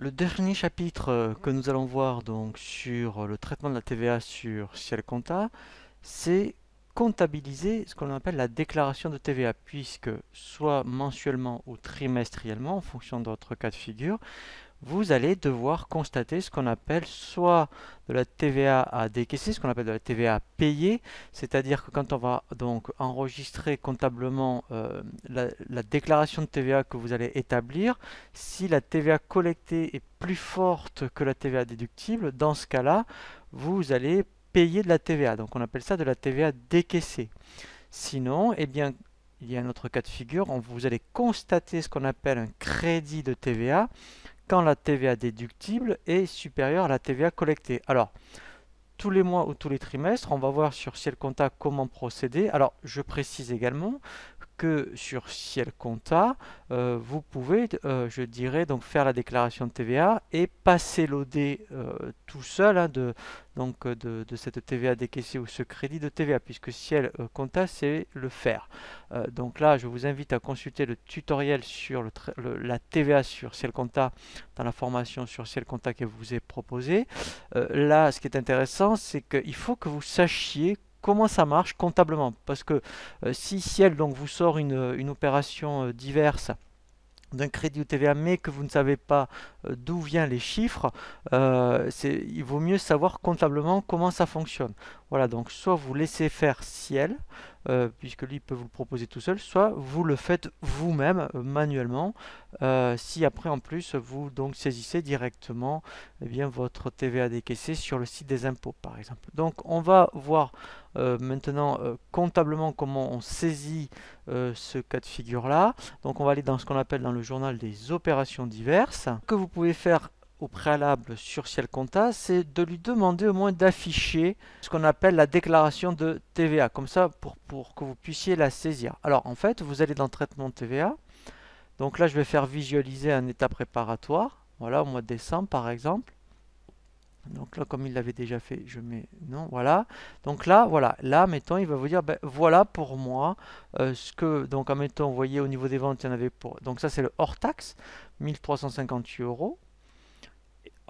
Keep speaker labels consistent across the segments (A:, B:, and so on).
A: Le dernier chapitre euh, que nous allons voir donc sur euh, le traitement de la TVA sur Ciel Compta, c'est comptabiliser ce qu'on appelle la déclaration de TVA, puisque soit mensuellement ou trimestriellement, en fonction de votre cas de figure, vous allez devoir constater ce qu'on appelle soit de la TVA à décaisser, ce qu'on appelle de la TVA payée, c'est-à-dire que quand on va donc enregistrer comptablement euh, la, déclaration de TVA que vous allez établir, si la TVA collectée est plus forte que la TVA déductible, dans ce cas-là, vous allez payer de la TVA. Donc on appelle ça de la TVA décaissée. Sinon, eh bien, il y a un autre cas de figure, vous allez constater ce qu'on appelle un crédit de TVA quand la TVA déductible est supérieure à la TVA collectée. Alors, tous les mois ou tous les trimestres, on va voir sur Ciel Contact comment procéder. Alors, je précise également sur Ciel Compta, euh, vous pouvez, euh, je dirais, donc faire la déclaration de TVA et passer l'OD euh, tout seul hein, de, donc, de, cette TVA décaissée ou ce crédit de TVA, puisque Ciel Compta, c'est le faire. donc là, je vous invite à consulter le tutoriel sur le la TVA sur Ciel Compta dans la formation sur Ciel Compta qui vous est proposée. là, ce qui est intéressant, c'est qu'il faut que vous sachiez comment ça marche comptablement. Parce que euh, si Ciel donc, vous sort une, euh, une opération euh, diverse d'un crédit ou TVA, mais que vous ne savez pas euh, d'où viennent les chiffres, euh, c'est il vaut mieux savoir comptablement comment ça fonctionne. Voilà, donc soit vous laissez faire ciel, euh, puisque lui peut vous le proposer tout seul, soit vous le faites vous-même manuellement, si après en plus vous donc saisissez directement eh bien, votre TVA décaissée sur le site des impôts par exemple. Donc on va voir maintenant comptablement comment on saisit ce cas de figure là. Donc on va aller dans ce qu'on appelle dans le journal des opérations diverses que vous pouvez faire au préalable sur Ciel Compta, c'est de lui demander au moins d'afficher ce qu'on appelle la déclaration de TVA, comme ça pour, pour, que vous puissiez la saisir. Alors en fait, vous allez dans Traitement TVA, donc là je vais faire visualiser un état préparatoire, voilà au mois de décembre par exemple. Donc là, comme il l'avait déjà fait, je mets non, voilà. Donc là, voilà, là, mettons, il va vous dire, ben, voilà pour moi euh, ce que, donc, en mettant, vous voyez, au niveau des ventes, il y en avait pour, donc ça, c'est le hors-taxe, 1358 euros.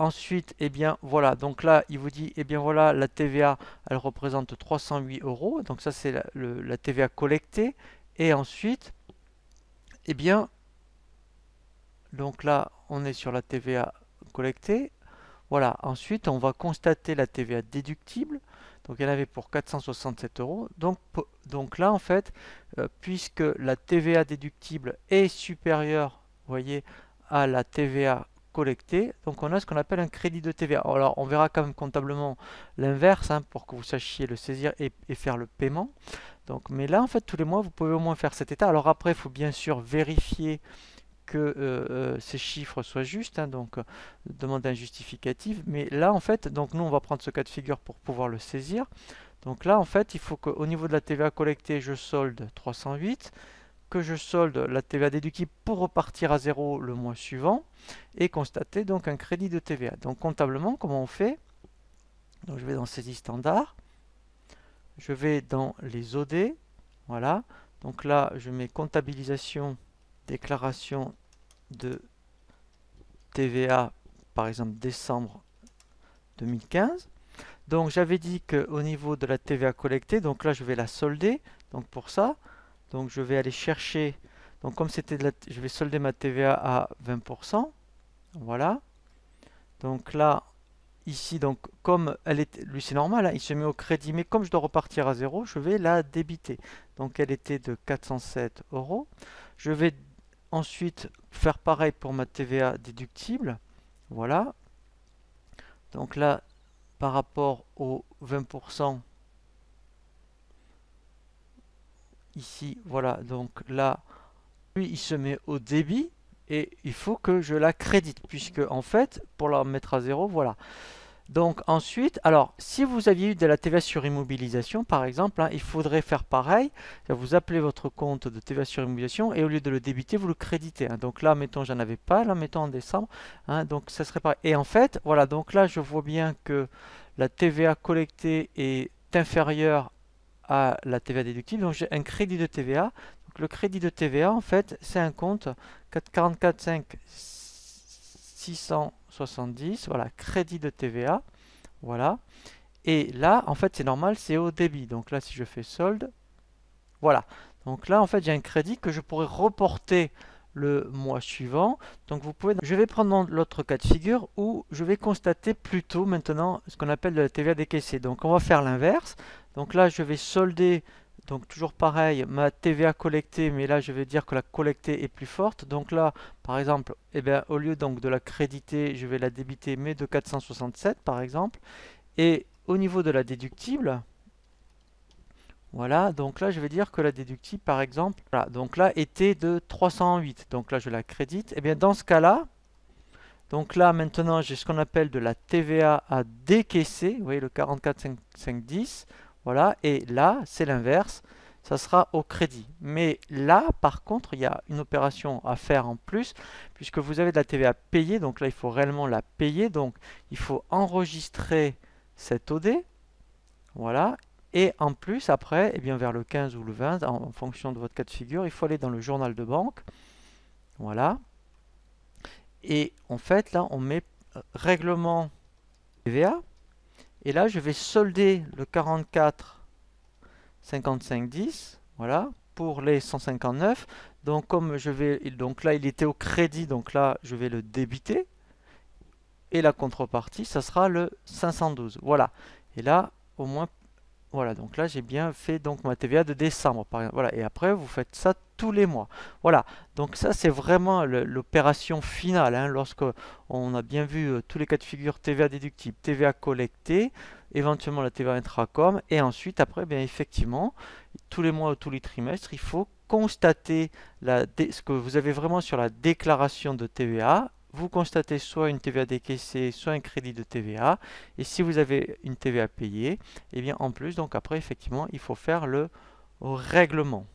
A: Ensuite, eh bien voilà, donc là il vous dit, eh bien voilà, la TVA elle représente 308 euros, donc ça c'est la, la, TVA collectée, et ensuite, eh bien, donc là on est sur la TVA collectée, voilà, ensuite on va constater la TVA déductible. Donc elle avait pour 467 euros. Donc, donc là en fait, euh, puisque la TVA déductible est supérieure, voyez, à la TVA collectée, donc on a ce qu'on appelle un crédit de TVA. Alors on verra quand même comptablement l'inverse hein, pour que vous sachiez le saisir et, faire le paiement. Donc, mais là en fait tous les mois vous pouvez au moins faire cet état. Alors après il faut bien sûr vérifier que euh, euh, ces chiffres soient justes, hein, donc euh, demande un justificatif. Mais là, en fait, donc nous, on va prendre ce cas de figure pour pouvoir le saisir. Donc là, en fait, il faut qu'au niveau de la TVA collectée, je solde 308, que je solde la TVA déductible pour repartir à zéro le mois suivant, et constater donc un crédit de TVA. Donc comptablement, comment on fait donc je vais dans saisie standard, je vais dans les OD, voilà, donc là je mets comptabilisation déclaration de TVA, par exemple décembre 2015. Donc j'avais dit que au niveau de la TVA collectée, donc là je vais la solder, donc pour ça, donc je vais aller chercher, donc comme c'était je vais solder ma TVA à 20%, voilà. Donc là, ici, donc comme elle est, lui c'est normal, hein, il se met au crédit, mais comme je dois repartir à zéro, je vais la débiter. Donc elle était de 407 euros. Je vais Ensuite, faire pareil pour ma TVA déductible. Voilà. Donc là, par rapport au 20%, ici, voilà, donc là, lui, il se met au débit et il faut que je la crédite puisque en fait, pour la remettre à zéro, voilà. Donc ensuite, alors si vous aviez eu de la TVA sur immobilisation par exemple, hein, il faudrait faire pareil, vous appelez votre compte de TVA sur immobilisation et au lieu de le débiter, vous le créditez. Hein. Donc là, mettons, j'en avais pas, là, mettons en décembre, hein, donc ça serait pareil. Et en fait, voilà, donc là, je vois bien que la TVA collectée est inférieure à la TVA déductible, donc j'ai un crédit de TVA. Donc le crédit de TVA, en fait, c'est un compte 444,5 670, voilà, crédit de TVA, voilà. Et là, en fait, c'est normal, c'est au débit. Donc là, si je fais solde, voilà. Donc là, en fait, j'ai un crédit que je pourrais reporter le mois suivant. Donc vous pouvez, je vais prendre l'autre cas de figure où je vais constater plutôt maintenant ce qu'on appelle la TVA décaissée. Donc on va faire l'inverse. Donc là, je vais solder donc toujours pareil, ma TVA collectée, mais là je vais dire que la collectée est plus forte. Donc là, par exemple, eh bien, au lieu donc de la créditer, je vais la débiter, mais de 467 par exemple. Et au niveau de la déductible, voilà, donc là je vais dire que la déductible par exemple, voilà, donc là était de 308. Donc là je la crédite. Et eh bien dans ce cas-là, donc là, maintenant, j'ai ce qu'on appelle de la TVA à décaisser. Vous voyez, le 44,510. Voilà, et là, c'est l'inverse, ça sera au crédit. Mais là, par contre, il y a une opération à faire en plus, puisque vous avez de la TVA payée, donc là, il faut réellement la payer. Donc, il faut enregistrer cette OD, voilà, et en plus, après, eh bien, vers le 15 ou le 20, en fonction de votre cas de figure, il faut aller dans le journal de banque, voilà, et en fait, là, on met euh, règlement TVA, et là, je vais solder le 44, 55, 10, voilà, pour les 159. Donc, comme je vais, donc là, il était au crédit, donc là, je vais le débiter. Et la contrepartie, ça sera le 512. Voilà. Et là, au moins, voilà. Donc là, j'ai bien fait donc ma TVA de décembre, Voilà. Et après, vous faites ça tous les mois. Voilà, donc ça c'est vraiment l'opération finale, hein, lorsque on a bien vu euh, tous les cas de figure TVA déductible, TVA collectée, éventuellement la TVA intracom, et ensuite après, eh bien effectivement, tous les mois ou tous les trimestres, il faut constater la, ce que vous avez vraiment sur la déclaration de TVA vous constatez soit une TVA décaissée, soit un crédit de TVA. Et si vous avez une TVA payée, et eh bien en plus, donc après, effectivement, il faut faire le règlement.